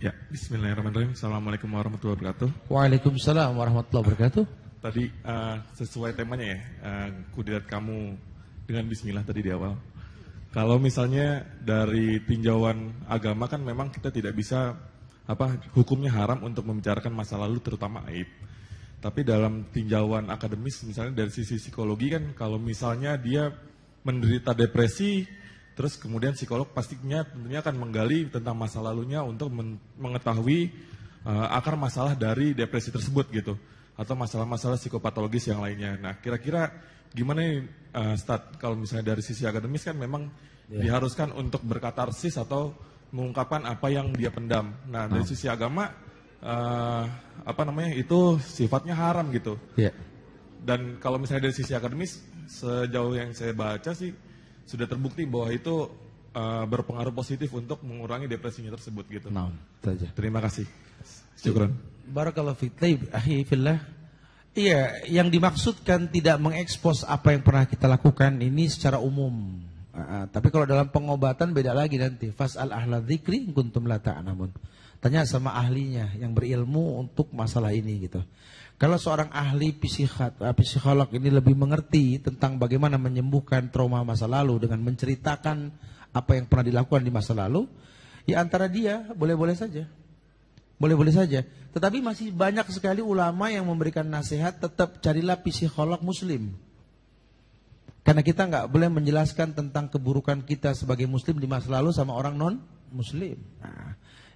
Ya, bismillahirrahmanirrahim. Assalamualaikum warahmatullahi wabarakatuh. Waalaikumsalam warahmatullahi wabarakatuh. Tadi uh, sesuai temanya ya, uh, kudirat kamu dengan bismillah tadi di awal. Kalau misalnya dari tinjauan agama kan memang kita tidak bisa apa hukumnya haram untuk membicarakan masa lalu terutama aib. Tapi dalam tinjauan akademis misalnya dari sisi psikologi kan kalau misalnya dia menderita depresi Terus kemudian psikolog pastinya tentunya akan menggali tentang masa lalunya untuk mengetahui uh, akar masalah dari depresi tersebut gitu atau masalah-masalah psikopatologis yang lainnya. Nah, kira-kira gimana nih uh, eh, Stat kalau misalnya dari sisi akademis kan memang yeah. diharuskan untuk berkatarsis atau mengungkapkan apa yang dia pendam. Nah, dari oh. sisi agama uh, apa namanya? itu sifatnya haram gitu. Yeah. Dan kalau misalnya dari sisi akademis sejauh yang saya baca sih sudah terbukti bahwa itu uh, berpengaruh positif untuk mengurangi depresinya tersebut gitu. Nah, saja. Terima kasih. Syukron. Barakallahu fiik. Ahi filah. Iya, yang dimaksudkan tidak mengekspos apa yang pernah kita lakukan ini secara umum. Uh, tapi kalau dalam pengobatan beda lagi nanti. Fas'al ahla dzikri kuntum la ta'lamun. Tanya sama ahlinya yang berilmu untuk masalah ini gitu. Kalau seorang ahli psikiat, eh, psikolog ini lebih mengerti tentang bagaimana menyembuhkan trauma masa lalu dengan menceritakan apa yang pernah dilakukan di masa lalu, ya antara dia boleh-boleh saja. Boleh-boleh saja. Tetapi masih banyak sekali ulama yang memberikan nasihat tetap carilah psikolog muslim. Karena kita nggak boleh menjelaskan tentang keburukan kita sebagai muslim di masa lalu sama orang non muslim. Nah,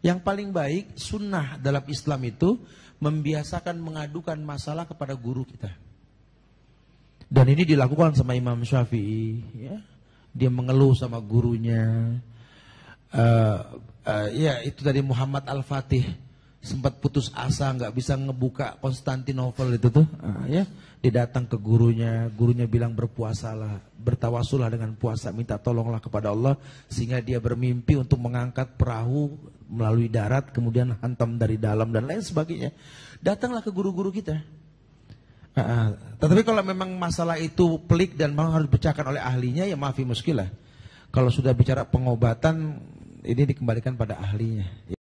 yang paling baik sunnah dalam Islam itu membiasakan mengadukan masalah kepada guru kita. Dan ini dilakukan sama Imam Syafi'i. Ya. Dia mengeluh sama gurunya. Uh, uh, ya itu tadi Muhammad Al-Fatih sempat putus asa nggak bisa ngebuka Konstantinopel itu tuh uh, ya dia datang ke gurunya gurunya bilang berpuasalah bertawasulah dengan puasa minta tolonglah kepada Allah sehingga dia bermimpi untuk mengangkat perahu melalui darat, kemudian hantam dari dalam dan lain sebagainya. Datanglah ke guru-guru kita. Uh, tetapi kalau memang masalah itu pelik dan memang harus dipecahkan oleh ahlinya, ya maafi muskilah. Kalau sudah bicara pengobatan, ini dikembalikan pada ahlinya.